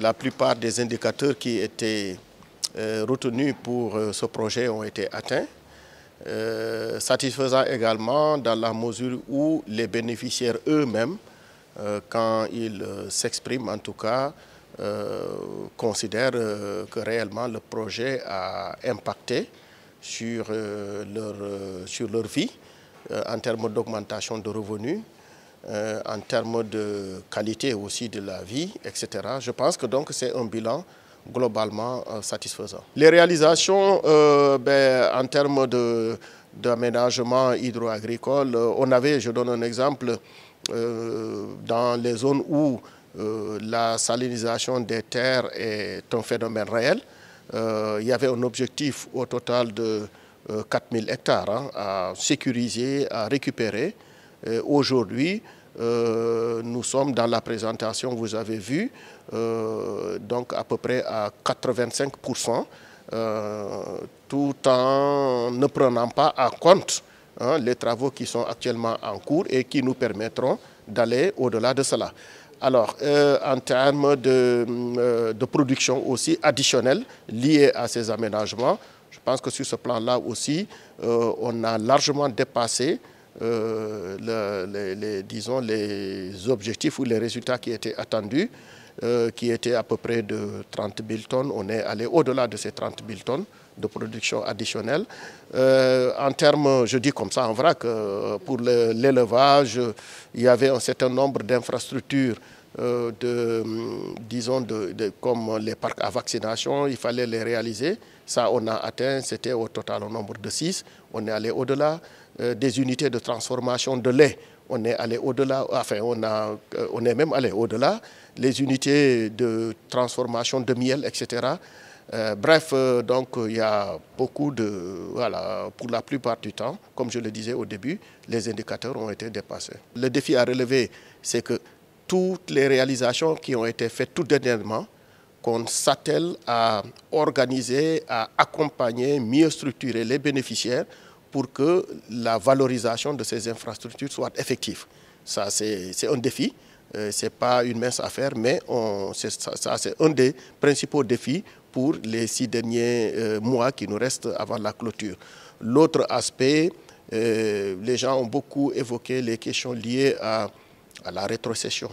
La plupart des indicateurs qui étaient euh, retenus pour euh, ce projet ont été atteints. Euh, satisfaisant également dans la mesure où les bénéficiaires eux-mêmes, quand ils s'expriment en tout cas, considèrent que réellement le projet a impacté sur, leur, sur leur vie en termes d'augmentation de revenus, euh, en termes de qualité aussi de la vie, etc. Je pense que donc c'est un bilan globalement euh, satisfaisant. Les réalisations euh, ben, en termes d'aménagement hydro-agricole, on avait, je donne un exemple, dans les zones où la salinisation des terres est un phénomène réel, il y avait un objectif au total de 4000 hectares hein, à sécuriser, à récupérer. Aujourd'hui, euh, nous sommes dans la présentation, vous avez vu, euh, donc à peu près à 85%, euh, tout en ne prenant pas en compte hein, les travaux qui sont actuellement en cours et qui nous permettront d'aller au-delà de cela. Alors, en termes de, de production aussi additionnelle liée à ces aménagements, je pense que sur ce plan-là aussi, on a largement dépassé euh, les, disons, les objectifs ou les résultats qui étaient attendus, euh, qui étaient à peu près de 30 000 tonnes. On est allé au-delà de ces 30 000 tonnes de production additionnelle. Euh, en termes, je dis comme ça en vrac, pour l'élevage, il y avait un certain nombre d'infrastructures euh, de, hum, disons, de, comme les parcs à vaccination, il fallait les réaliser. Ça, on a atteint, c'était au total au nombre de 6. On est allé au-delà euh, des unités de transformation de lait. On est allé au-delà, enfin, on, a, euh, on est même allé au-delà. Les unités de transformation de miel, etc. bref, donc il y a beaucoup de... Voilà, pour la plupart du temps, comme je le disais au début, les indicateurs ont été dépassés. Le défi à relever, c'est que toutes les réalisations qui ont été faites tout dernièrement, qu'on s'attelle à organiser, à accompagner, mieux structurer les bénéficiaires pour que la valorisation de ces infrastructures soit effective. Ça, c'est un défi. Euh, c'est Ce n'est pas une mince affaire, mais on, ça, c'est un des principaux défis pour les six derniers euh, mois qui nous restent avant la clôture. L'autre aspect, euh, les gens ont beaucoup évoqué les questions liées à à la rétrocession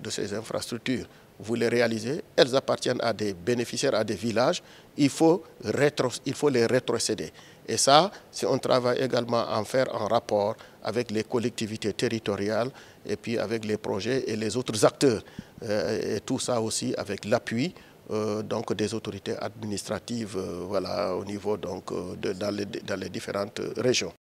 de ces infrastructures, vous les réalisez, elles appartiennent à des bénéficiaires, à des villages, il faut, les rétrocéder. Et ça, c'est un travail également à en faire en rapport avec les collectivités territoriales et puis avec les projets et les autres acteurs. Euh, et tout ça aussi avec l'appui euh, des autorités administratives euh, voilà, au niveau donc, dans les différentes régions.